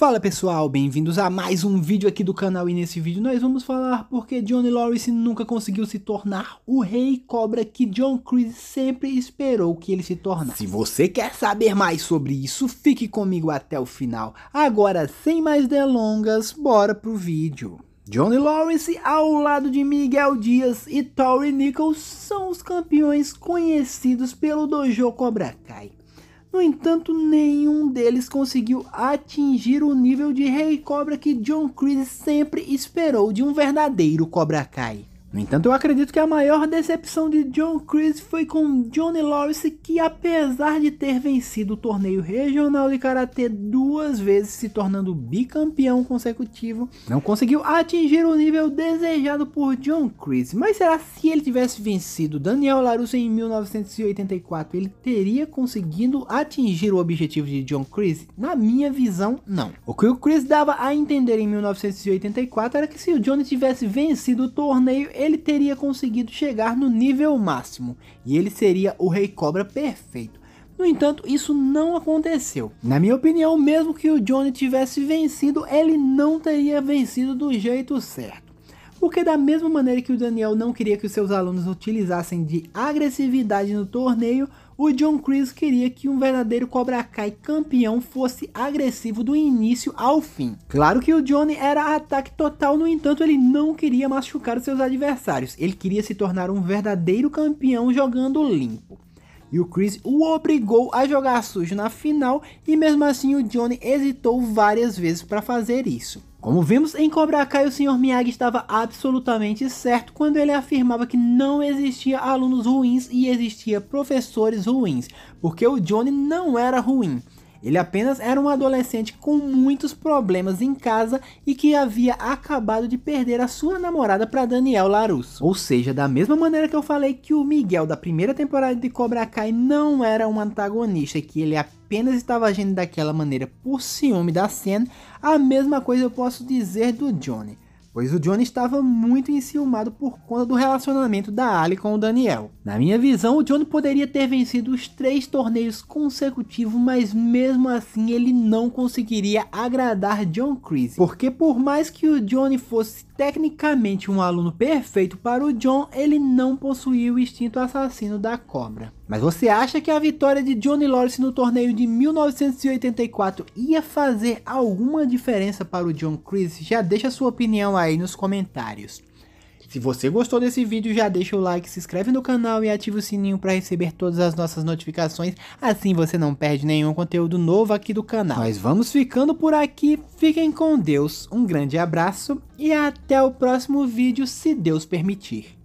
Fala pessoal, bem-vindos a mais um vídeo aqui do canal e nesse vídeo nós vamos falar porque Johnny Lawrence nunca conseguiu se tornar o rei cobra que John Cruise sempre esperou que ele se tornasse. Se você quer saber mais sobre isso, fique comigo até o final. Agora, sem mais delongas, bora pro vídeo. Johnny Lawrence ao lado de Miguel Dias e Tori Nichols são os campeões conhecidos pelo Dojo Cobra Kai. No entanto, nenhum deles conseguiu atingir o nível de rei cobra que John Chris sempre esperou de um verdadeiro Cobra Kai. No entanto, eu acredito que a maior decepção de John Creese foi com Johnny Lawrence, que apesar de ter vencido o torneio regional de karatê duas vezes, se tornando bicampeão consecutivo, não conseguiu atingir o nível desejado por John Creese. Mas será se ele tivesse vencido Daniel LaRusso em 1984, ele teria conseguido atingir o objetivo de John Creese? Na minha visão, não. O que o Chris dava a entender em 1984 era que se o Johnny tivesse vencido o torneio, ele teria conseguido chegar no nível máximo e ele seria o Rei Cobra perfeito. No entanto, isso não aconteceu. Na minha opinião, mesmo que o Johnny tivesse vencido, ele não teria vencido do jeito certo. Porque da mesma maneira que o Daniel não queria que os seus alunos utilizassem de agressividade no torneio, o John Chris queria que um verdadeiro Cobra Kai campeão fosse agressivo do início ao fim. Claro que o Johnny era ataque total, no entanto, ele não queria machucar os seus adversários. Ele queria se tornar um verdadeiro campeão jogando limpo. E o Chris o obrigou a jogar sujo na final e mesmo assim o Johnny hesitou várias vezes para fazer isso. Como vimos em Cobra Kai, o Sr. Miyagi estava absolutamente certo quando ele afirmava que não existia alunos ruins e existia professores ruins, porque o Johnny não era ruim. Ele apenas era um adolescente com muitos problemas em casa e que havia acabado de perder a sua namorada para Daniel Larusso. Ou seja, da mesma maneira que eu falei que o Miguel da primeira temporada de Cobra Kai não era um antagonista e que ele apenas estava agindo daquela maneira por ciúme da cena, a mesma coisa eu posso dizer do Johnny pois o Johnny estava muito enciumado por conta do relacionamento da Ali com o Daniel. Na minha visão, o Johnny poderia ter vencido os três torneios consecutivos, mas mesmo assim ele não conseguiria agradar John Creasy, porque por mais que o Johnny fosse tecnicamente um aluno perfeito para o John, ele não possuía o instinto assassino da cobra. Mas você acha que a vitória de Johnny Lawrence no torneio de 1984 ia fazer alguma diferença para o John Chris? Já deixa sua opinião aí nos comentários. Se você gostou desse vídeo, já deixa o like, se inscreve no canal e ativa o sininho para receber todas as nossas notificações, assim você não perde nenhum conteúdo novo aqui do canal. Nós vamos ficando por aqui, fiquem com Deus, um grande abraço e até o próximo vídeo, se Deus permitir.